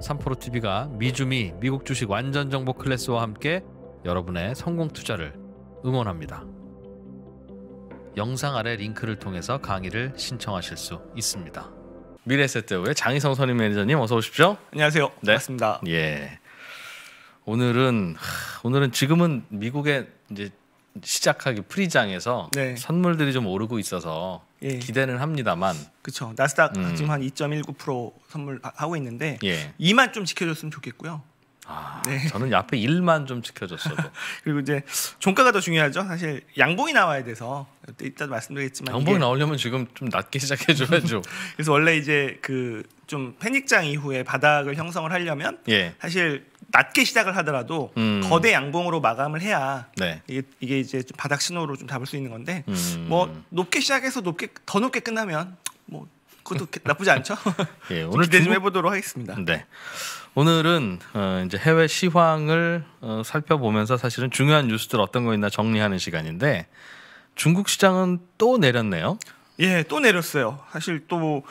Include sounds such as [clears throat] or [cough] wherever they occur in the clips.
삼프로 TV가 미주미 미국 주식 완전 정보 클래스와 함께 여러분의 성공 투자를 응원합니다. 영상 아래 링크를 통해서 강의를 신청하실 수 있습니다. 미래세대의 장희성 선임 매니저님 어서 오십시오. 안녕하세요. 네. 반습니다 예. 오늘은 오늘은 지금은 미국의 이제 시작하기 프리장에서 네. 선물들이 좀 오르고 있어서 예. 기대는 합니다만 그렇죠 나스닥 음. 지금 한 2.19% 선물 하고 있는데 예. 2만 좀 지켜줬으면 좋겠고요. 아, 네. 저는 앞에 1만 좀 지켜줬어도 [laughs] 그리고 이제 종가가 더 중요하죠. 사실 양봉이 나와야 돼서 이따 말씀드리겠지만 양봉이 나오려면 지금 좀 낮게 시작해 줘야죠. [laughs] 그래서 원래 이제 그 좀 패닉장 이후에 바닥을 형성을 하려면 예. 사실 낮게 시작을 하더라도 음. 거대 양봉으로 마감을 해야 네. 이게, 이게 이제 바닥 신호로 좀 잡을 수 있는 건데 음. 뭐 높게 시작해서 높게 더 높게 끝나면 뭐 그것도 나쁘지 않죠. [laughs] 예, 오늘 기대 좀 해보도록 하겠습니다. 네. 오늘은 어, 이제 해외 시황을 어, 살펴보면서 사실은 중요한 뉴스들 어떤 거 있나 정리하는 시간인데 중국 시장은 또 내렸네요. 예, 또 내렸어요. 사실 또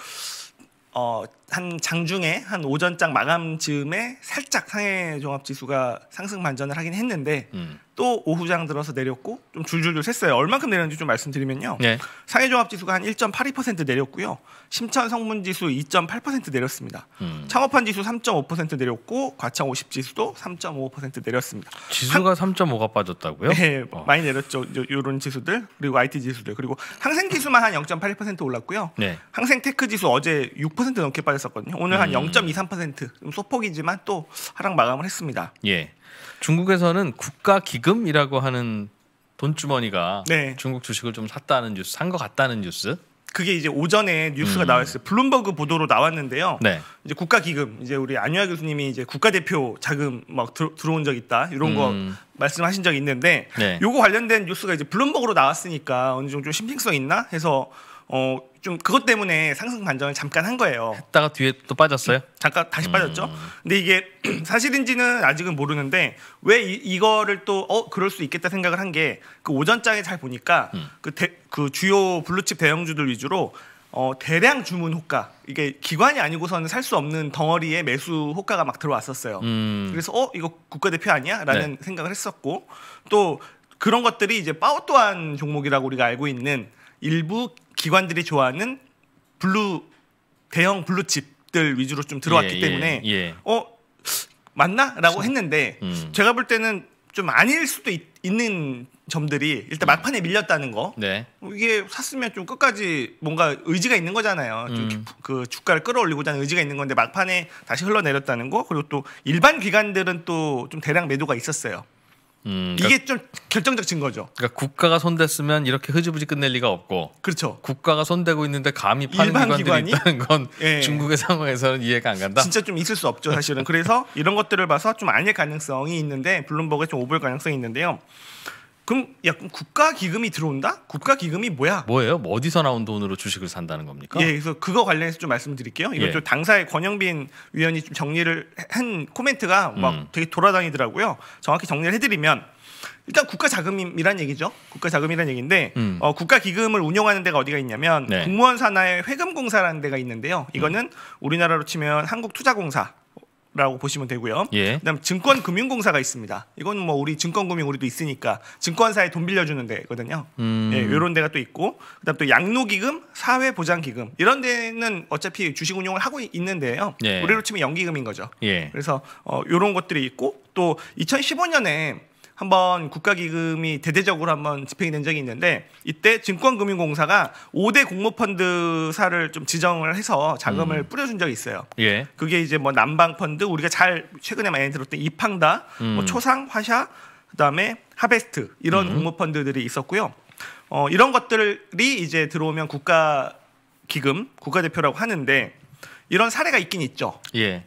어, 한 장중에 한 오전장 마감 즈음에 살짝 상해 종합 지수가 상승 반전을 하긴 했는데 음. 또 오후장 들어서 내렸고 좀 줄줄줄 샜어요. 얼만큼 내렸는지 좀 말씀드리면요. 네. 상해 종합 지수가 한 1.82% 내렸고요. 심천 성문 지수 2.8% 내렸습니다. 음. 창업한 지수 3.5% 내렸고 과창 50 지수도 3.5% 내렸습니다. 지수가 한... 3.5가 빠졌다고요? 네, 어. 많이 내렸죠. 이런 지수들 그리고 IT 지수들 그리고 항생 지수만 한 0.8% 올랐고요. 네. 항생 테크 지수 어제 6% 넘게 빠졌 하락었거든요 오늘 한 0.23% 음. 소폭이지만 또 하락 마감을 했습니다. 예. 중국에서는 국가 기금이라고 하는 돈주머니가 네. 중국 주식을 좀 샀다는 뉴스, 산 것 같다는 뉴스. 그게 이제 오전에 뉴스가 음. 나왔어요. 블룸버그 보도로 나왔는데요. 네. 이제 국가 기금, 이제 우리 안유아 교수님이 이제 국가 대표 자금 막 들, 어온적 있다 이런 음. 거 말씀하신 적이 있는데, 네. 요거 관련된 뉴스가 이제 블룸버그로 나왔으니까 어느 정도 신빙성 있나 해서 어, 좀 그것 때문에 상승 반전을 잠깐 한 거예요. 했다가 뒤에 또 빠졌어요? 음, 잠깐 다시 음. 빠졌죠. 근데 이게 [clears throat] 사실인지는 아직은 모르는데 왜 이, 이 거를 또 어 그럴 수 있겠다 생각을 한 게 그 오전장에 잘 보니까 음. 그, 대, 그 주요 블루칩 대형주들 위주로 어, 대량 주문 호가 이게 기관이 아니고서는 살 수 없는 덩어리의 매수 호가가 막 들어왔었어요. 음. 그래서 어 이거 국가대표 아니야?라는 네. 생각을 했었고 또 그런 것들이 이제 파워 또한 종목이라고 우리가 알고 있는 일부 기관들이 좋아하는 블루 대형 블루칩들 위주로 좀 들어왔기 예, 예 때문에 예. 어 맞나라고 음. 했는데 음. 제가 볼 때는 좀 아닐 수도 있, 는 점들이 일단 음. 막판에 밀렸다는 거 네. 어, 이게 샀으면 좀 끝까지 뭔가 의지가 있는 거잖아요 음. 그 주가를 끌어올리고자 하는 의지가 있는 건데 막판에 다시 흘러내렸다는 거 그리고 또 일반 기관들은 또 좀 대량 매도가 있었어요 음, 그러니까, 이게 좀 결정적 증거죠. 그러니까 국가가 손댔으면 이렇게 흐지부지 끝낼 리가 없고. 그렇죠. 국가가 손대고 있는데 감히 파는 기관들이 기관이? 있다는 건 예. 중국의 [laughs] 상황에서는 이해가 안 간다. 진짜 좀 있을 수 없죠, 사실은. 그래서 이런 것들을 봐서 좀 아닐 가능성이 있는데 블룸버그에 좀 오볼 가능성이 있는데요. 그럼 약간 국가 기금이 들어온다? 국가 기금이 뭐야? 뭐예요? 뭐 어디서 나온 돈으로 주식을 산다는 겁니까? 예, 그래서 그거 관련해서 좀 말씀드릴게요. 이건 예. 좀 당사의 권영빈 위원이 좀 정리를 한 코멘트가 막 음. 되게 돌아다니더라고요. 정확히 정리를 해드리면 일단 국가 자금이란 얘기죠. 국가 자금이란 얘기인데 음. 어, 국가 기금을 운영하는 데가 어디가 있냐면 네. 공무원 산하의 회금공사라는 데가 있는데요. 이거는 음. 우리나라로 치면 한국투자공사 라고 보시면 되고요. 예. 그다음 증권금융공사가 있습니다. 이건 뭐 우리 증권금융 우리도 있으니까 증권사에 돈 빌려주는 데거든요. 음. 예, 이런 데가 또 있고 그다음 또 양로기금, 사회보장기금 이런 데는 어차피 주식운용을 하고 있는데요. 예. 우리로 치면 연기금인 거죠. 예. 그래서 어, 이런 것들이 있고 또 2015년에 한번 국가기금이 대대적으로 한번 집행이 된 적이 있는데 이때 증권금융공사가 5대 공모펀드사를 좀 지정을 해서 자금을 음. 뿌려준 적이 있어요. 예. 그게 이제 뭐 남방펀드 우리가 잘 최근에 많이 들었던 이팡다, 뭐 음. 뭐 초상, 화샤, 그다음에 하베스트 이런 음. 공모펀드들이 있었고요. 어, 이런 것들이 이제 들어오면 국가 기금 국가대표라고 하는데 이런 사례가 있긴 있죠. 예.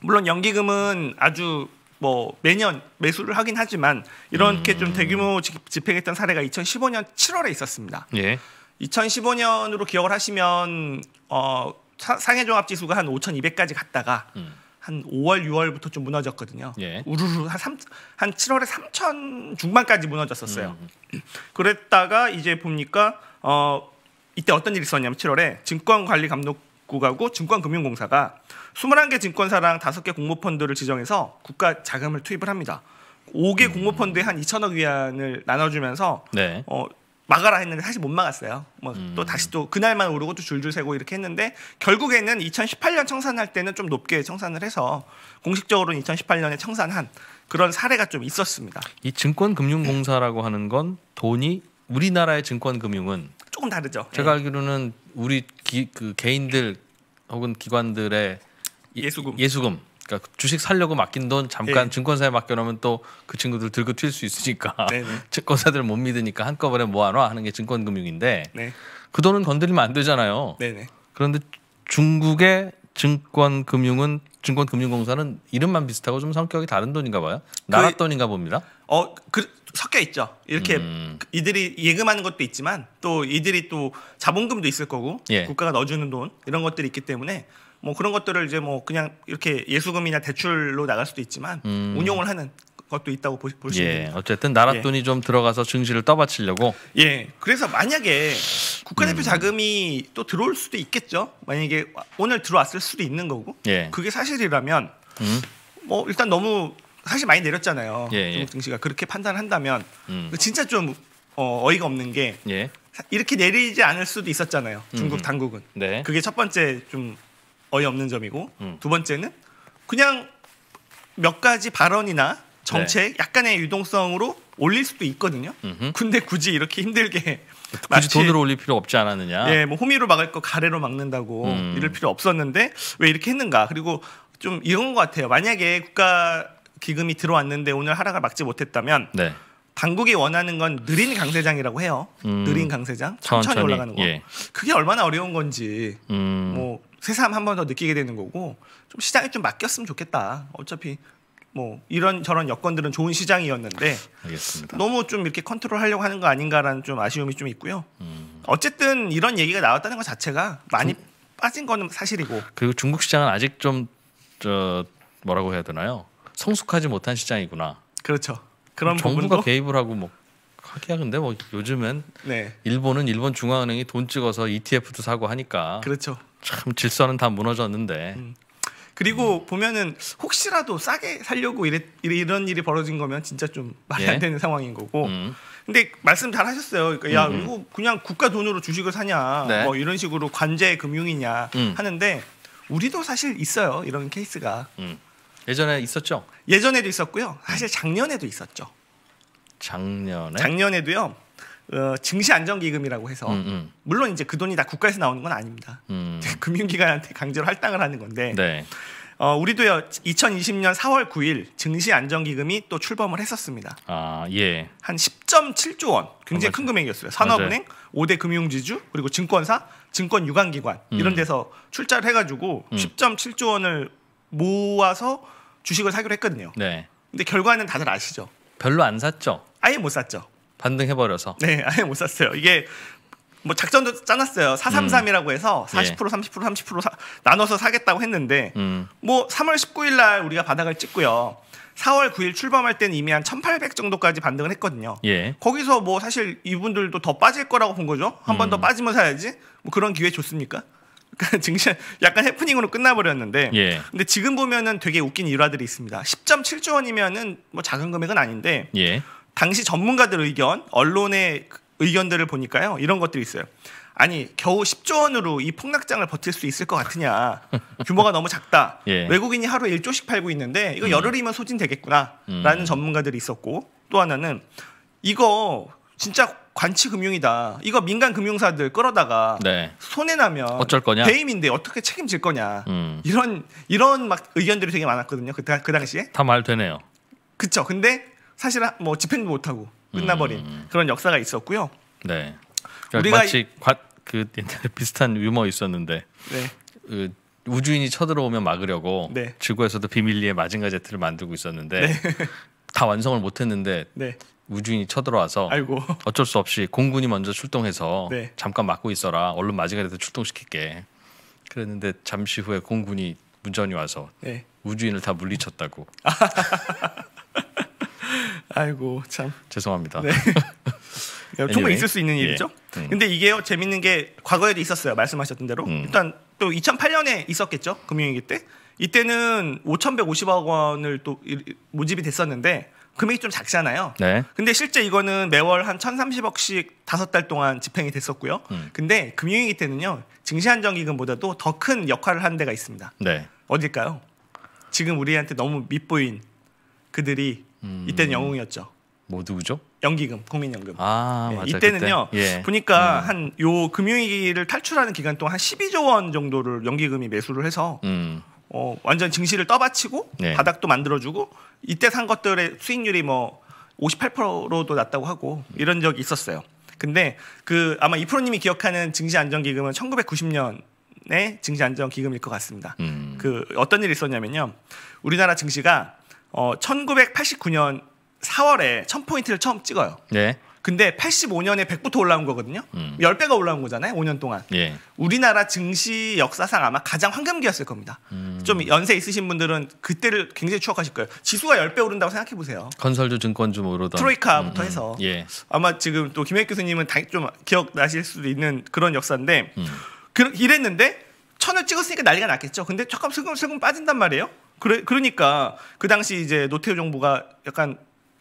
물론 연기금은 아주 뭐 매년 매수를 하긴 하지만 이렇게 음. 좀 대규모 집행했던 사례가 2015년 7월에 있었습니다. 예. 2015년으로 기억을 하시면 어 상해 종합 지수가 한 5,200까지 갔다가 음. 한 5월 6월부터 좀 무너졌거든요. 예. 우르르 한, 3, 한 7월에 3 0 0 0 중반까지 무너졌었어요. 음. 음. [clears throat] 그랬다가 이제 봅니까어 이때 어떤 일이 있었냐면 7월에 증권관리감독 금융감국하고 증권금융공사가 21개 증권사랑 5개 공모펀드를 지정해서 국가 자금을 투입을 합니다. 5개 음. 공모펀드에 한 2천억 위안을 나눠주면서 네. 어, 막아라 했는데 사실 못 막았어요. 뭐또 음. 다시 또 그날만 오르고 또 줄줄 세고 이렇게 했는데 결국에는 2018년 청산할 때는 좀 높게 청산을 해서 공식적으로는 2018년에 청산한 그런 사례가 좀 있었습니다. 이 증권금융공사라고 하는 건 돈이 우리나라의 증권금융은 조금 다르죠. 제가 예. 알기로는 우리 기, 그 개인들 혹은 기관들의 예수금 예수금 그러니까 그 주식 살려고 맡긴 돈 잠깐 예. 증권사에 맡겨놓으면 또 그 친구들 들고 튈 수 있으니까 [laughs] 네, 네. [laughs] 증권사들 못 믿으니까 한꺼번에 모아놔 하는 게 증권금융인데 네. 그 돈은 건드리면 안 되잖아요. 네네. 네. 그런데 중국의 증권금융은 증권금융공사는 이름만 비슷하고 좀 성격이 다른 돈인가 봐요. 나랏 그 돈인가 봅니다. 어, 그 섞여 있죠. 이렇게 음. 이들이 예금하는 것도 있지만 또 이들이 또 자본금도 있을 거고 예. 국가가 넣어주는 돈 이런 것들이 있기 때문에 뭐 그런 것들을 이제 뭐 그냥 이렇게 예수금이나 대출로 나갈 수도 있지만 음. 운용을 하는 것도 있다고 볼수 예, 있니다 어쨌든 나라 예. 돈이 예. 좀 들어가서 증시를 떠받치려고. 예. 그래서 만약에 국가대표 음. 자금이 또 들어올 수도 있겠죠. 만약에 오늘 들어왔을 수도 있는 거고. 예. 그게 사실이라면 음. 뭐 일단 너무 사실 많이 내렸잖아요. 예, 예. 증시가 그렇게 판단한다면 음. 그 진짜 좀 어, 이가 없는 게 예. 이렇게 내리지 않을 수도 있었잖아요. 중국 음. 당국은. 네. 그게 첫 번째 좀 어이없는 점이고 음. 두 번째는 그냥 몇 가지 발언이나 정책 네. 약간의 유동성으로 올릴 수도 있거든요. 음흠. 근데 굳이 이렇게 힘들게 [laughs] 굳이 돈으로 올릴 필요 없지 않았느냐? 예, 뭐 호미로 막을 거 가래로 막는다고 음. 이럴 필요 없었는데 왜 이렇게 했는가? 그리고 좀 이런 것 같아요. 만약에 국가 기금이 들어왔는데 오늘 하락을 막지 못했다면 네. 당국이 원하는 건 느린 강세장이라고 해요. 음, 느린 강세장 천천히, 천천히 올라가는 거. 예. 그게 얼마나 어려운 건지 음. 뭐 새삼 한 번 더 느끼게 되는 거고 좀 시장이 좀 맡겼으면 좋겠다. 어차피 뭐 이런 저런 여건들은 좋은 시장이었는데 알겠습니다. 너무 좀 이렇게 컨트롤하려고 하는 거 아닌가라는 좀 아쉬움이 좀 있고요. 음. 어쨌든 이런 얘기가 나왔다는 것 자체가 많이 중... 빠진 거는 사실이고 그리고 중국 시장은 아직 좀 저 뭐라고 해야 되나요? 성숙하지 못한 시장이구나. 그렇죠. 그런 정부가 부분도? 개입을 하고 뭐 하기야 근데 뭐 요즘은 네. 일본은 일본 중앙은행이 돈 찍어서 ETF도 사고 하니까 그렇죠. 참 질서는 다 무너졌는데. 음. 그리고 음. 보면은 혹시라도 싸게 살려고 이래, 이래, 이런 일이 벌어진 거면 진짜 좀 말이 예? 안 되는 상황인 거고. 음. 근데 말씀 잘 하셨어요. 그러니까 야 음음. 음. 이거 그냥 국가 돈으로 주식을 사냐, 네. 뭐 이런 식으로 관제 금융이냐 음. 하는데 우리도 사실 있어요 이런 케이스가. 음. 예전에 있었죠? 예전에도 있었고요. 사실 작년에도 있었죠. 작년에? 작년에도요. 어, 증시 안정기금이라고 해서 음, 음. 물론 이제 그 돈이 다 국가에서 나오는 건 아닙니다. 음. [laughs] 금융기관한테 강제로 할당을 하는 건데 네. 어, 우리도요 2020년 4월 9일 증시 안정기금이 또 출범을 했었습니다. 아 예. 한 10.7조 원 굉장히 아, 큰 금액이었어요. 산업은행, 맞아. 5대 금융지주 그리고 증권사, 증권 유관기관 이런 음. 데서 출자를 해가지고 10.7조 음. 원을 모아서 주식을 사기로 했거든요. 네. 근데 결과는 다들 아시죠? 별로 안 샀죠. 아예 못 샀죠. 반등해 버려서. 네, 아예 못 샀어요. 이게 뭐 작전도 짜놨어요. 433이라고 음. 해서 40% 30% 30% 사, 나눠서 사겠다고 했는데 음. 뭐 3월 19일 날 우리가 바닥을 찍고요. 4월 9일 출범할 때는 이미 한 1,800 정도까지 반등을 했거든요. 예. 거기서 뭐 사실 이분들도 더 빠질 거라고 본 거죠. 한 번더 음. 빠지면 사야지. 뭐 그런 기회 좋습니까 그러니까 [laughs] 증시는 약간 해프닝으로 끝나버렸는데 예. 근데 지금 보면은 되게 웃긴 일화들이 있습니다. 10.7조 원이면은 뭐 작은 금액은 아닌데 예. 당시 전문가들 의견, 언론의 의견들을 보니까요 이런 것들이 있어요. 아니 겨우 10조 원으로 이 폭락장을 버틸 수 있을 것 같으냐 [laughs] 규모가 너무 작다 예. 외국인이 하루 에 1조씩 팔고 있는데 이거 음. 열흘이면 소진되겠구나라는 음. 전문가들이 있었고 또 하나는 이거 진짜 관치금융이다. 이거 민간 금융사들 끌어다가 네. 손해 나면 어쩔 거냐? 배임인데 어떻게 책임질 거냐? 음. 이런 이런 막 의견들이 되게 많았거든요. 그, 그 당시에. 다 말 되네요. 그쵸. 근데 사실 뭐 집행도 못하고 끝나버린 음. 그런 역사가 있었고요. 네. 그러니까 우리가 마치 과, 그 옛날에 비슷한 유머 있었는데 네. 그 우주인이 쳐들어오면 막으려고 네. 지구에서도 비밀리에 마징가 제트를 만들고 있었는데 네. [laughs] 다 완성을 못했는데 네. 우주인이 쳐들어와서 아이고. 어쩔 수 없이 공군이 먼저 출동해서 네. 잠깐 막고 있어라 얼른 마지막에도 출동시킬게 그랬는데 잠시 후에 공군이 문전이 와서 네. 우주인을 다 물리쳤다고 [laughs] 아이고 참 죄송합니다 네. 조금 [laughs] 있을 수 있는 예. 일이죠 예. 음. 근데 이게요 어, 재밌는 게 과거에도 있었어요 말씀하셨던 대로 음. 일단 또 2008년에 있었겠죠 금융위기 때 이때는 5,150억 원을 또 모집이 됐었는데 금액이 좀 작잖아요. 네. 근데 실제 이거는 매월 한 1,030억씩 다섯 달 동안 집행이 됐었고요. 음. 근데 금융위기 때는요. 증시한정기금보다도더 큰 역할을 한 데가 있습니다. 네. 어딜까요? 지금 우리한테 너무 밉보인 그들이 음... 이때는 영웅이었죠. 뭐 누구죠? 연기금, 국민연금. 아, 네, 예, 맞아, 이때는요. 예. 보니까 음. 한요 금융위기를 탈출하는 기간 동안 한 12조 원 정도를 연기금이 매수를 해서 음. 어, 완전 증시를 떠받치고 네. 바닥도 만들어주고 이때 산 것들의 수익률이 뭐 58%도 낮다고 하고 이런 적이 있었어요. 근데 그 아마 이 프로님이 기억하는 증시 안정 기금은 1990년에 증시 안정 기금일 것 같습니다. 음. 그 어떤 일이 있었냐면요. 우리나라 증시가 어 1989년 4월에 1000포인트를 처음 찍어요. 네. 근데 85년에 100부터 올라온 거거든요. 음. 10배가 올라온 거잖아요. 5년 동안. 예. 우리나라 증시 역사상 아마 가장 황금기였을 겁니다. 음. 좀 연세 있으신 분들은 그때를 굉장히 추억하실 거예요. 지수가 10배 오른다고 생각해 보세요. 건설주 증권주 오르던 뭐 트로이카부터 음, 음. 해서 예. 아마 지금 또김혜 교수님은 좀 기억나실 수도 있는 그런 역사인데 음. 그, 이랬는데 천을 찍었으니까 난리가 났겠죠. 근데 조금 슬금슬금 빠진단 말이에요. 그래, 그러니까 그 당시 이제 노태우 정부가 약간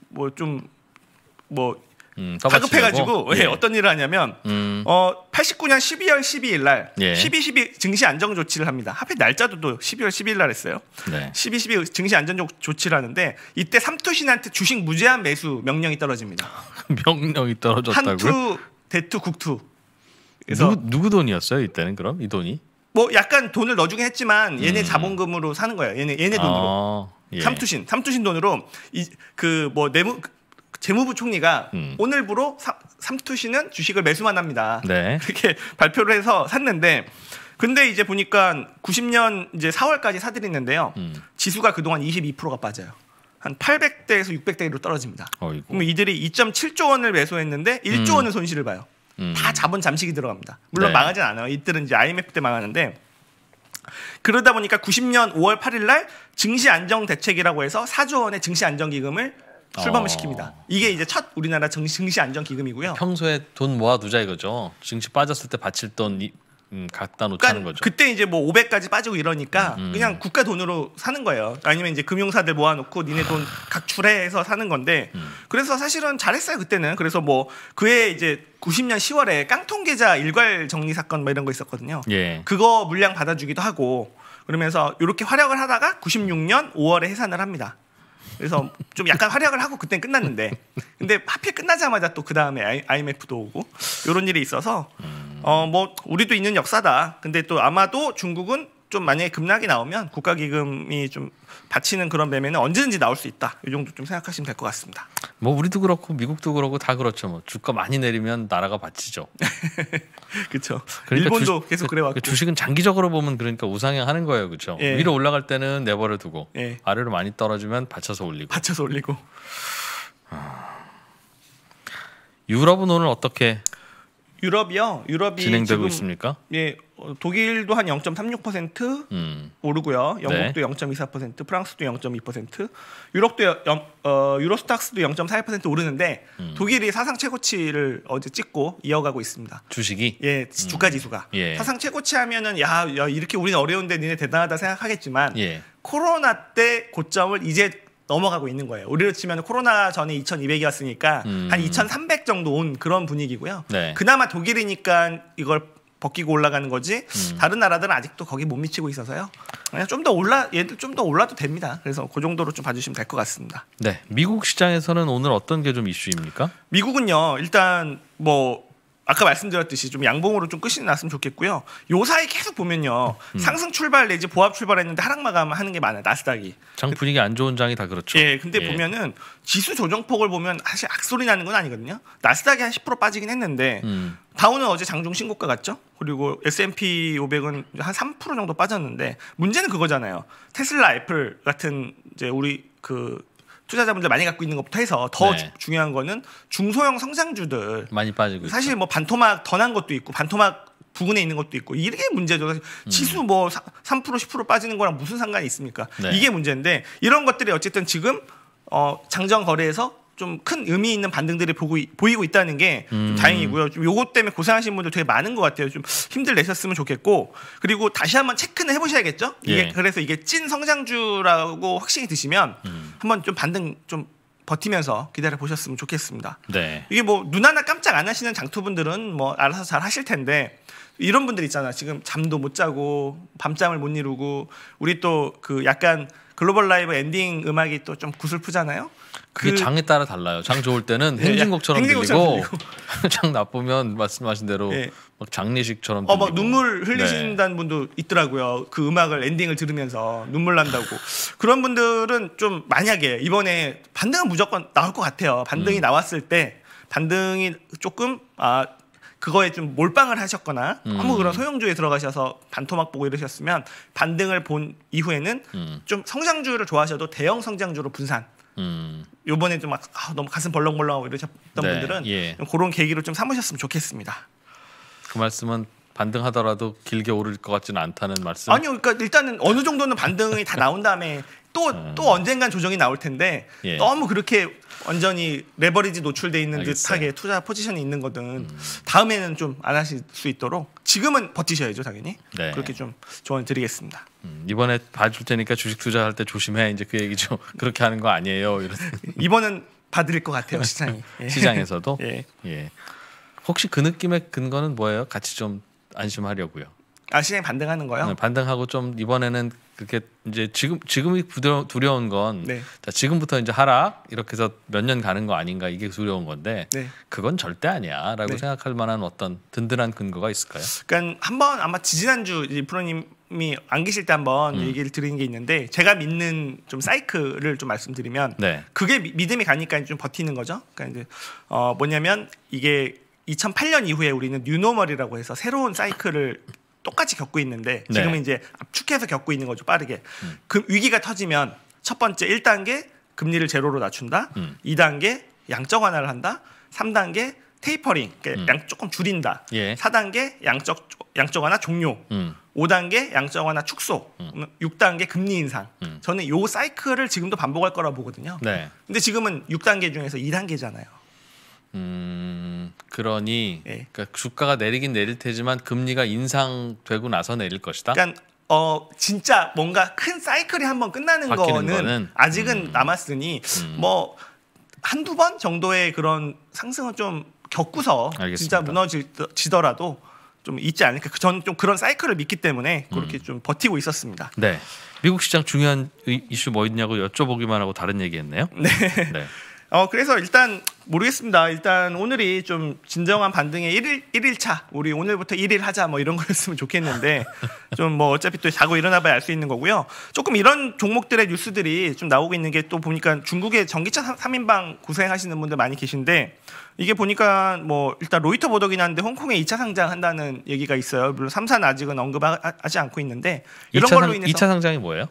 뭐 좀뭐 뭐 음, 다급해가지고 예. 예. 어떤 일을 하냐면 음. 어 89년 12월 12일 날 예. 12, 12 증시 안정 조치를 합니다. 하필 날짜도 또 12월 12일 날 했어요. 네. 12, 12 증시 안정 조치를 하는데 이때 삼투신한테 주식 무제한 매수 명령이 떨어집니다. [laughs] 명령이 떨어졌다고요? 한투, 대투, 국투. 그래서 누구, 누구 돈이었어요 이때는 그럼 이 돈이? 뭐 약간 돈을 넣어주긴 했지만 얘네 음. 자본금으로 사는 거예요. 얘네 얘네 돈으로. 아, 예. 삼투신 삼투신 돈으로 이 그 뭐 내무 재무부 총리가 음. 오늘부로 삼, 투시는 주식을 매수만 합니다. 네. [laughs] 그렇게 발표를 해서 샀는데 근데 이제 보니까 90년 이제 4월까지 사드리는데요. 음. 지수가 그동안 22%가 빠져요. 한 800대에서 600대로 떨어집니다. 어이고. 그럼 이들이 2.7조 원을 매수했는데 1조 음. 원의 손실을 봐요. 음. 다 자본 잠식이 들어갑니다. 물론 네. 망하진 않아요. 이들은 이제 IMF 때 망하는데 그러다 보니까 90년 5월 8일 날 증시 안정 대책이라고 해서 4조 원의 증시 안정 기금을 출범을 어. 시킵니다. 이게 이제 첫 우리나라 정, 증시 안정 기금이고요. 평소에 돈 모아두자 이거죠. 증시 빠졌을 때 바칠 돈 음, 갖다 놓자는 그러니까 거죠. 그때 이제 뭐 500까지 빠지고 이러니까 음, 음. 그냥 국가 돈으로 사는 거예요. 아니면 이제 금융사들 모아놓고 니네 돈 각출해 해서 사는 건데 음. 그래서 사실은 잘했어요 그때는. 그래서 뭐 그해 이제 90년 10월에 깡통 계좌 일괄 정리 사건 뭐 이런 거 있었거든요. 예. 그거 물량 받아주기도 하고 그러면서 이렇게 활약을 하다가 96년 5월에 해산을 합니다. 그래서 좀 약간 활약을 하고 그땐 끝났는데 근데 하필 끝나자마자 또 그 다음에 IMF도 오고 이런 일이 있어서 어 뭐 우리도 있는 역사다. 근데 또 아마도 중국은 좀 만약에 급락이 나오면 국가기금이 좀받치는 그런 매매는 언제든지 나올 수 있다. 이 정도 좀 생각하시면 될 것 같습니다. 뭐 우리도 그렇고 미국도 그렇고 다 그렇죠. 뭐 주가 많이 내리면 나라가 바치죠. [laughs] 그렇죠. 그러니까 일본도 주 계속 그 그래왔고 그 주식은 장기적으로 보면 그러니까 우상향하는 거예요, 그렇죠. 예. 위로 올라갈 때는 내버려 두고 예. 아래로 많이 떨어지면 받쳐서 올리고. 받쳐서 올리고. 유럽은 오늘 어떻게 유럽이요. 유럽이 진행되고 지금, 있습니까? 예, 어, 독일도 한 0.36% 음. 오르고요. 네. 영국도 네. 0.24%, 프랑스도 0.2%, 유럽도 영, 어, 유로스탁스도 0.41% 오르는데 음. 독일이 사상 최고치를 어제 찍고 이어가고 있습니다. 주식이? 예, 음. 주가 지수가 예. 사상 최고치 하면은 야, 야 이렇게 우리는 어려운데 니네 대단하다 생각하겠지만 예. 코로나 때 고점을 이제 넘어가고 있는 거예요. 우리로 치면 코로나 전에 2,200이었으니까 음. 한2,300 정도 온 그런 분위기고요. 네. 그나마 독일이니까 이걸 벗기고 올라가는 거지 음. 다른 나라들은 아직도 거기 못 미치고 있어서요. 그냥 좀 더 올라 얘들 좀 더 올라도 됩니다. 그래서 그 정도로 좀 봐주시면 될 것 같습니다. 네, 미국 시장에서는 오늘 어떤 게 좀 이슈입니까? 미국은요 일단 뭐 아까 말씀드렸듯이 좀 양봉으로 좀 끝이 났으면 좋겠고요. 요 사이 계속 보면요. 음. 상승 출발 내지 보합 출발했는데 하락 마감하는 게 많아요. 나스닥이. 장 그 분위기 안 좋은 장이 다 그렇죠. 예. 근데 예. 보면은 지수 조정폭을 보면 사실 악소리 나는 건 아니거든요. 나스닥이 한 10% 빠지긴 했는데 음. 다우는 어제 장중 신고가 같죠 그리고 S&P 500은 한 3% 정도 빠졌는데 문제는 그거잖아요. 테슬라, 애플 같은 이제 우리 그 투자자분들 많이 갖고 있는 것부터 해서 더 네. 중요한 거는 중소형 성장주들 많이 빠지고 사실 있죠. 뭐 반토막 더 난 것도 있고 반토막 부근에 있는 것도 있고 이게 문제죠. 음. 지수 뭐 3% 10% 빠지는 거랑 무슨 상관이 있습니까? 네. 이게 문제인데 이런 것들이 어쨌든 지금 어, 장정 거래에서 좀큰 의미 있는 반등들이 보고, 보이고 있다는 게 음. 다행이고요. 좀 요것 때문에 고생하시는 분들 되게 많은 것 같아요. 좀 힘들 내셨으면 좋겠고 그리고 다시 한번 체크는 해보셔야겠죠. 이게 예. 그래서 이게 찐 성장주라고 확신이 드시면 음. 한번 좀 반등 좀 버티면서 기다려 보셨으면 좋겠습니다. 네. 이게 뭐 눈 하나 깜짝 안 하시는 장투분들은 뭐 알아서 잘 하실 텐데 이런 분들 있잖아. 지금 잠도 못 자고 밤잠을 못 이루고 우리 또 그 약간 글로벌 라이브 엔딩 음악이 또 좀 구슬프잖아요. 그게 그... 장에 따라 달라요. 장 좋을 때는 예, 행진곡처럼 들리고 [laughs] 장 나쁘면 말씀하신 대로 네. 막 장례식처럼 어, 막 눈물 흘리신다는 네. 분도 있더라고요. 그 음악을 엔딩을 들으면서 눈물 난다고. 그런 분들은 좀 만약에 이번에 반등은 무조건 나올 것 같아요. 반등이 음. 나왔을 때 반등이 조금 아 그거에 좀 몰빵을 하셨거나 음. 아무 그런 소형주에 들어가셔서 반토막 보고 이러셨으면 반등을 본 이후에는 음. 좀 성장주를 좋아하셔도 대형 성장주로 분산. 음. 요번에 좀막 아, 너무 가슴 벌렁벌렁하고 이러셨던 네, 분들은 예. 그런 계기로 좀 삼으셨으면 좋겠습니다. 그 말씀은 반등하더라도 길게 오를 것 같지는 않다는 말씀. 아니요, 그러니까 일단은 어느 정도는 반등이 다 나온 다음에 또, 아. 또 언젠간 조정이 나올 텐데 예. 너무 그렇게 완전히 레버리지 노출돼 있는 알겠어요. 듯하게 투자 포지션이 있는 거든 음. 다음에는 좀 안 하실 수 있도록 지금은 버티셔야죠 당연히 네. 그렇게 좀 조언 드리겠습니다. 음, 이번에 봐줄 테니까 주식 투자할 때 조심해 이제 그 얘기죠. [laughs] 그렇게 하는 거 아니에요. 이런. [laughs] 이번은 받을 것 같아요 시장이. 예. [laughs] 시장에서도. 예. 예. 혹시 그 느낌의 근거는 뭐예요? 같이 좀 안심하려고요. 아 시장이 반등하는 거요? 네, 반등하고 좀 이번에는 그렇게 이제 지금 지금이 두려, 두려운 건 네. 자, 지금부터 이제 하락 이렇게 해서 몇 년 가는 거 아닌가 이게 두려운 건데 네. 그건 절대 아니야라고 네. 생각할 만한 어떤 든든한 근거가 있을까요? 그러니까 한번 아마 지지난주 프로님이 안 계실 때 한번 음. 얘기를 드린 게 있는데 제가 믿는 좀 사이클을 좀 말씀드리면 네. 그게 믿음이 가니까 좀 버티는 거죠. 그러니까 이제 어 뭐냐면 이게 2008년 이후에 우리는 뉴노멀이라고 해서 새로운 사이클을 똑같이 겪고 있는데 네. 지금은 네. 이제 축해서 겪고 있는 거죠 빠르게. 음. 그 위기가 터지면 첫 번째 1단계 금리를 제로로 낮춘다. 음. 2단계 양적 완화를 한다. 3단계 테이퍼링 그러니까 음. 양 조금 줄인다. 예. 4단계 양적 양적 완화 종료. 음. 5단계 양적 완화 축소. 음. 6단계 음, 금리 인상. 음. 저는 요 사이클을 지금도 반복할 거라 보거든요. 네. 근데 지금은 6단계 중에서 2단계잖아요. 음 그러니 예. 그러니까 주가가 내리긴 내릴 테지만 금리가 인상되고 나서 내릴 것이다. 그러니까 어 진짜 뭔가 큰 사이클이 한번 끝나는 거는, 거는, 아직은 음. 남았으니 음. 뭐 한두 번 정도의 그런 상승은 좀 겪고서 알겠습니다. 진짜 무너지더라도 좀 있지 않을까. 저는 그 좀 그런 사이클을 믿기 때문에 그렇게 음. 좀 버티고 있었습니다. 네. 미국 시장 중요한 이슈 뭐 있냐고 여쭤보기만 하고 다른 얘기했네요. 네. 네. [laughs] 어, 그래서 일단 모르겠습니다. 일단 오늘이 좀 진정한 반등의 1일, 1일차. 우리 오늘부터 1일 하자 뭐 이런 [laughs] 거였으면 좋겠는데 좀 뭐 어차피 또 자고 일어나봐야 알 수 있는 거고요. 조금 이런 종목들의 뉴스들이 좀 나오고 있는 게 또 보니까 중국의 전기차 3인방 고생하시는 분들 많이 계신데 이게 보니까 뭐 일단 로이터 보도긴 한데 홍콩에 2차 상장한다는 얘기가 있어요. 물론 삼사는 아직은 언급하지 않고 있는데 이런 2차 걸로 인해서 2차 상장이 뭐예요?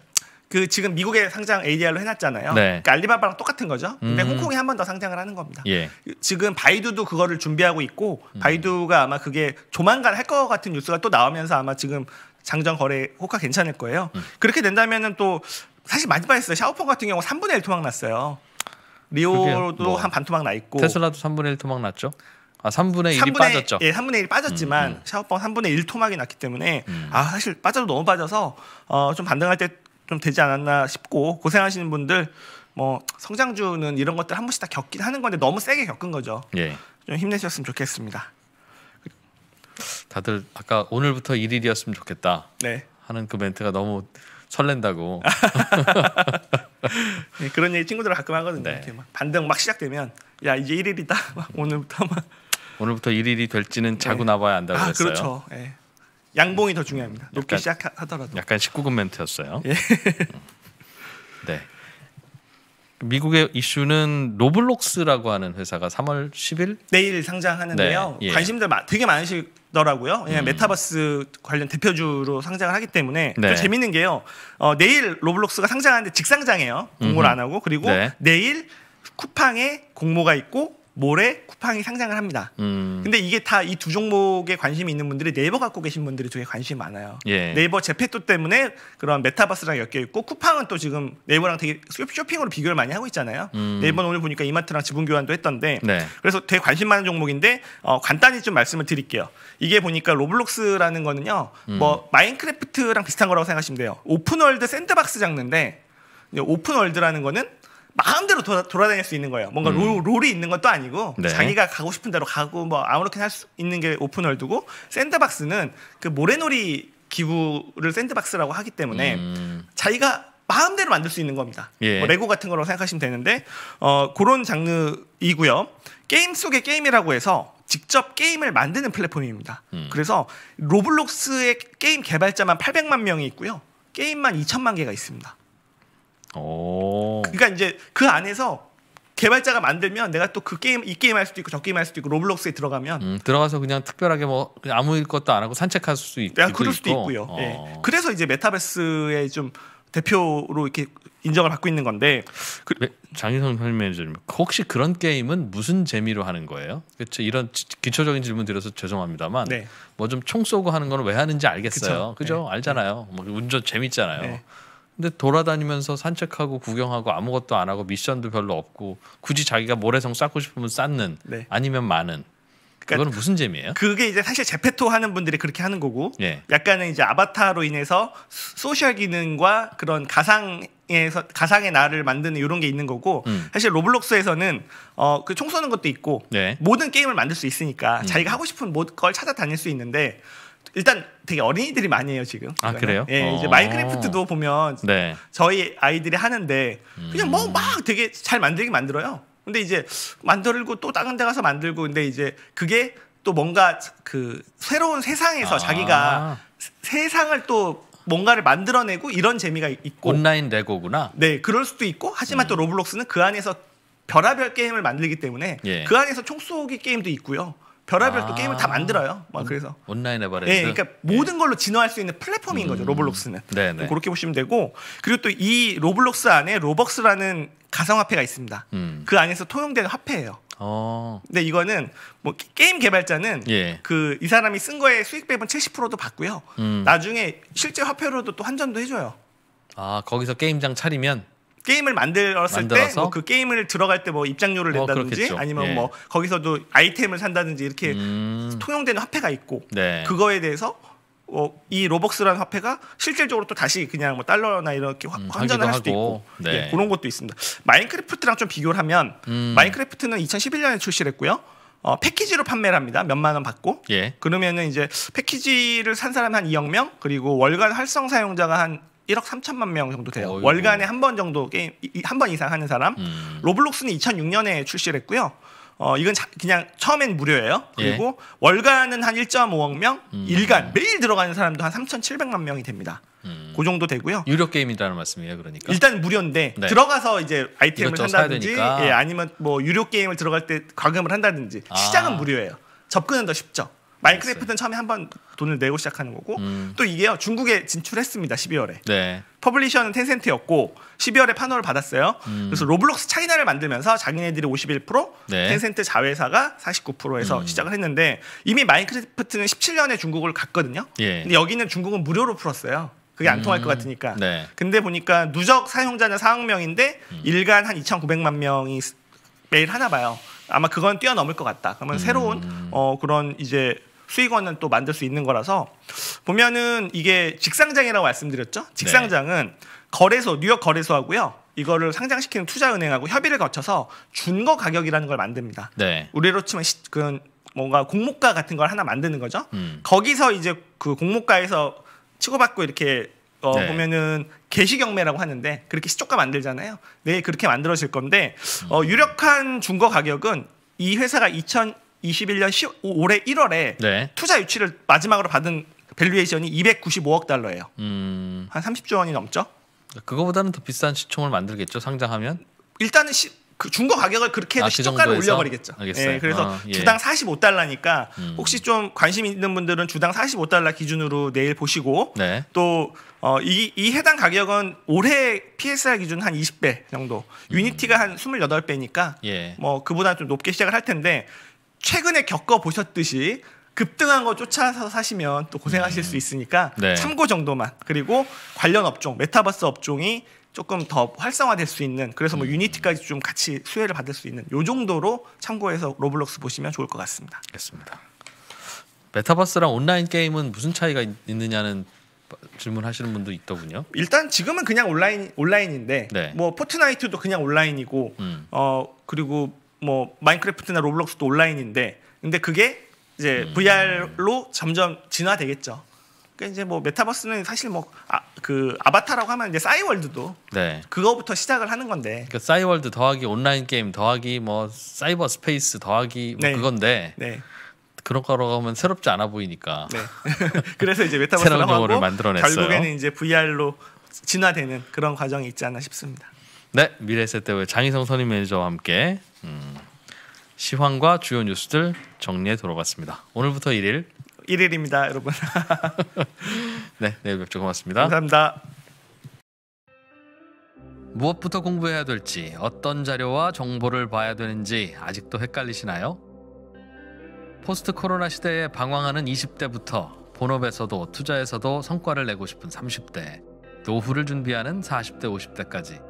그 지금 미국의 상장 ADR로 해놨잖아요. 네. 그러니까 알리바바랑 똑같은 거죠. 근데 음. 홍콩이 한 번 더 상장을 하는 겁니다. 예. 지금 바이두도 그거를 준비하고 있고 음. 바이두가 아마 그게 조만간 할 것 같은 뉴스가 또 나오면서 아마 지금 장정 거래 호가 괜찮을 거예요. 음. 그렇게 된다면은 또 사실 많이 빠졌어요. 샤오펑 같은 경우 3분의 1 토막 났어요. 리오도 뭐 한반 토막 나 있고 테슬라도 3분의 1 토막 났죠. 아, 3분의 1이 3분의, 빠졌죠. 예, 3분의 1이 빠졌지만 음, 음. 샤오펑 3분의 1 토막이 났기 때문에 음. 아 사실 빠져도 너무 빠져서 어, 좀 반등할 때좀 되지 않았나 싶고 고생하시는 분들 뭐 성장주는 이런 것들 한 번씩 다 겪긴 하는 건데 너무 세게 겪은 거죠. 예. 좀 힘내셨으면 좋겠습니다. 다들 아까 오늘부터 일일이었으면 좋겠다 네. 하는 그 멘트가 너무 설렌다고 네, [laughs] 그런 얘기 친구들 가끔 하거든요. 네. 이렇게 막 반등 막 시작되면 야 이제 일일이다 [laughs] 오늘부터 막 오늘부터 일일이 될지는 자고 네. 나봐야 한다고 아, 그랬어요. 그렇죠. 네. 양봉이 더 중요합니다. 높게 약간, 시작하더라도. 약간 19금 멘트였어요. 예. [laughs] 네. 미국의 이슈는 로블록스라고 하는 회사가 3월 10일 내일 상장하는데요. 네, 예. 관심들 되게 많으시더라고요. 예, 음. 메타버스 관련 대표주로 상장을 하기 때문에 네. 또 재밌는 게요. 어, 내일 로블록스가 상장하는데 직상장이에요. 공모를 음. 안 하고 그리고 네. 내일 쿠팡에 공모가 있고 모레 쿠팡이 상장을 합니다. 음. 근데 이게 다 이 두 종목에 관심이 있는 분들이 네이버 갖고 계신 분들이 되게 관심이 많아요. 예. 네이버 제페토 때문에 그런 메타버스랑 엮여 있고 쿠팡은 또 지금 네이버랑 되게 쇼핑으로 비교를 많이 하고 있잖아요. 음. 네이버는 오늘 보니까 이마트랑 지분 교환도 했던데 네. 그래서 되게 관심 많은 종목인데 어, 간단히 좀 말씀을 드릴게요. 이게 보니까 로블록스라는 거는요. 음. 뭐 마인크래프트랑 비슷한 거라고 생각하시면 돼요. 오픈월드 샌드박스 장르인데 오픈월드라는 거는 마음대로 돌아, 돌아다닐 수 있는 거예요. 뭔가 음. 롤, 이 있는 것도 아니고 네. 자기가 가고 싶은 대로 가고 뭐 아무렇게나 할 수 있는 게 오픈월드고 샌드박스는 그 모래놀이 기구를 샌드박스라고 하기 때문에 음. 자기가 마음대로 만들 수 있는 겁니다. 예. 뭐 레고 같은 거라고 생각하시면 되는데 어, 그런 장르이고요. 게임 속의 게임이라고 해서 직접 게임을 만드는 플랫폼입니다. 음. 그래서 로블록스의 게임 개발자만 800만 명이 있고요. 게임만 2천만 개가 있습니다. 오. 그러니까 이제 그 안에서 개발자가 만들면 내가 또 그 게임 이 게임 할 수도 있고 저 게임 할 수도 있고 로블록스에 들어가면 음, 들어가서 그냥 특별하게 뭐 그냥 아무 것도 안 하고 산책할 수도 있고 그럴 수도 있고. 있고요. 예. 어. 예. 그래서 이제 메타베스의 좀 대표로 이렇게 인정을 받고 있는 건데 그, 장인성 설매니저님 혹시 그런 게임은 무슨 재미로 하는 거예요? 그렇죠 이런 기초적인 질문 드려서 죄송합니다만 네. 뭐좀 총 쏘고 하는 거는 왜 하는지 알겠어요. 그죠? 네. 알잖아요. 네. 뭐 운전 재밌잖아요. 네. 근데 돌아다니면서 산책하고 구경하고 아무것도 안 하고 미션도 별로 없고 굳이 자기가 모래성 쌓고 싶으면 쌓는 네. 아니면 많은 그는 그러니까 무슨 재미예요? 그게 이제 사실 제페토 하는 분들이 그렇게 하는 거고 예. 약간은 이제 아바타로 인해서 소셜 기능과 그런 가상 에서 가상의 나를 만드는 이런 게 있는 거고 음. 사실 로블록스에서는 어 그 총 쏘는 것도 있고 예. 모든 게임을 만들 수 있으니까 음. 자기가 하고 싶은 걸 찾아다닐 수 있는데 일단 되게 어린이들이 많이 해요 지금. 아 그래요? 예, 어. 이제 마인크래프트도 보면 네. 저희 아이들이 하는데 그냥 뭐막 음. 되게 잘만들게 만들어요. 근데 이제 만들고 또 다른 데 가서 만들고 근데 이제 그게 또 뭔가 그 새로운 세상에서 아. 자기가 세상을 또 뭔가를 만들어내고 이런 재미가 있고 온라인 레고구나. 네, 그럴 수도 있고 하지만 음. 또 로블록스는 그 안에서 별하별 게임을 만들기 때문에 예. 그 안에서 총 쏘기 게임도 있고요. 별의별 아. 또 게임을 다 아. 만들어요. 막 그래서 온라인 에버랜드. 예, 그러니까 예. 모든 걸로 진화할 수 있는 플랫폼인 거죠. 음. 로블록스는. 네네. 네. 그렇게 보시면 되고 그리고 또 이 로블록스 안에 로벅스라는 가상화폐가 있습니다. 음. 그 안에서 통용되는 화폐예요. 어. 근데 이거는 뭐 게임 개발자는 예. 그이 사람이 쓴 거에 수익 배분 70%도 받고요. 음. 나중에 실제 화폐로도 또 환전도 해줘요. 아 거기서 게임장 차리면 게임을 만들었을 때뭐그 게임을 들어갈 때 뭐 입장료를 어, 낸다든지 어, 아니면 예. 뭐 거기서도 아이템을 산다든지 이렇게 음... 통용되는 화폐가 있고 네. 그거에 대해서 뭐 이 로벅스라는 화폐가 실질적으로 또 다시 그냥 뭐 달러나 이렇게 화, 음, 환전을 할 수도 하고. 있고 네. 예, 그런 것도 있습니다. 마인크래프트랑 좀 비교를 하면 음... 마인크래프트는 2011년에 출시를 했고요. 어, 패키지로 판매를 합니다. 몇만 원 받고. 예. 그러면은 이제 패키지를 산사람한 2억 명, 그리고 월간 활성 사용자가 한 1억 3천만 명 정도 돼요. 어이구. 월간에 한 번 정도 게임 한번 이상 하는 사람. 음. 로블록스는 2006년에 출시를 했고요. 어 이건 자, 그냥 처음엔 무료예요. 예. 그리고 예. 월간은 한 1.5억 명, 음. 일간 매일 들어가는 사람도 한 3,700만 명이 됩니다. 음. 그 정도 되고요. 유료 게임이라는 말씀이에요, 그러니까. 일단 무료인데 네. 들어가서 이제 아이템을 산다든지, 예, 아니면 뭐 유료 게임을 들어갈 때 과금을 한다든지 아. 시장은 무료예요. 접근은 더 쉽죠. 마인크래프트는 처음에 한번 돈을 내고 시작하는 거고 음. 또 이게요 중국에 진출했습니다 12월에 네. 퍼블리셔는 텐센트였고 12월에 판호를 받았어요 음. 그래서 로블록스 차이나를 만들면서 자기네들이 51% 네. 텐센트 자회사가 49%에서 음. 시작을 했는데 이미 마인크래프트는 17년에 중국을 갔거든요 예. 근데 여기는 중국은 무료로 풀었어요 그게 안 통할 것 음. 같으니까 네. 근데 보니까 누적 사용자는 4억 명인데 음. 일간 한 2,900만 명이 매일 하나 봐요 아마 그건 뛰어넘을 것 같다 그러면 음. 새로운 어 그런 이제 수익원은 또 만들 수 있는 거라서 보면은 이게 직상장이라고 말씀드렸죠. 네. 직상장은 거래소 뉴욕 거래소하고요. 이거를 상장시키는 투자은행하고 협의를 거쳐서 준거 가격이라는 걸 만듭니다. 네. 우리로 치면 시, 그 뭔가 공모가 같은 걸 하나 만드는 거죠. 음. 거기서 이제 그 공모가에서 치고받고 이렇게 어 네. 보면은 개시 경매라고 하는데 그렇게 시초가 만들잖아요. 네, 그렇게 만들어질 건데 어 음. 유력한 준거 가격은 이 회사가 2 0 2021년 10, 올해 1월에 네. 투자 유치를 마지막으로 받은 밸류에이션이 295억 달러예요. 음. 한 30조 원이 넘죠. 그거보다는 더 비싼 시총을 만들겠죠. 상장하면. 일단은 시, 그 중고 가격을 그렇게 해도 아, 시가를 그 올려버리겠죠. 알겠어요. 예, 그래서 아, 예. 주당 45달러니까 음. 혹시 좀 관심 있는 분들은 주당 45달러 기준으로 내일 보시고 네. 또 어, 이, 이 해당 가격은 올해 PSR 기준 한 20배 정도, 음. 유니티가 한 28배니까 예. 뭐 그보다 좀 높게 시작을 할 텐데 최근에 겪어 보셨듯이 급등한 거 쫓아서 사시면 또 고생하실 음. 수 있으니까 네. 참고 정도만 그리고 관련 업종 메타버스 업종이 조금 더 활성화될 수 있는 그래서 뭐 음. 유니티까지 좀 같이 수혜를 받을 수 있는 요 정도로 참고해서 로블록스 보시면 좋을 것 같습니다. 알겠습니다. 메타버스랑 온라인 게임은 무슨 차이가 있느냐는 질문하시는 분도 있더군요. 일단 지금은 그냥 온라인 온라인인데 네. 뭐 포트나이트도 그냥 온라인이고 음. 어 그리고 뭐 마인크래프트나 로블록스도 온라인인데 근데 그게 이제 VR로 음. 점점 진화되겠죠. 그러니까 이제 뭐 메타버스는 사실 뭐그 아, 그 바타라고 하면 이제 싸이월드도 네. 그거부터 시작을 하는 건데. 그러니까 싸이월드 더하기 온라인 게임 더하기 뭐 사이버 스페이스 더하기 뭐 네. 그건데. 네. 그런 거로 가면 새롭지 않아 보이니까. 네. [laughs] 그래서 이제 메타버스라 새로운 용어를 만들어냈어요. 결국에는 이제 VR로 진화되는 그런 과정이 있지 않나 싶습니다. 네, 미래세대의 장희성 선임 매니저와 함께 음, 시황과 주요 뉴스들 정리해 돌아봤습니다. 오늘부터 1일 1일입니다, 여러분. [laughs] 네, 내일 뵙죠. 고맙습니다. 감사합니다. 무엇부터 공부해야 될지, 어떤 자료와 정보를 봐야 되는지 아직도 헷갈리시나요? 포스트 코로나 시대에 방황하는 20대부터 본업에서도 투자에서도 성과를 내고 싶은 30대, 노후를 준비하는 40대, 50대까지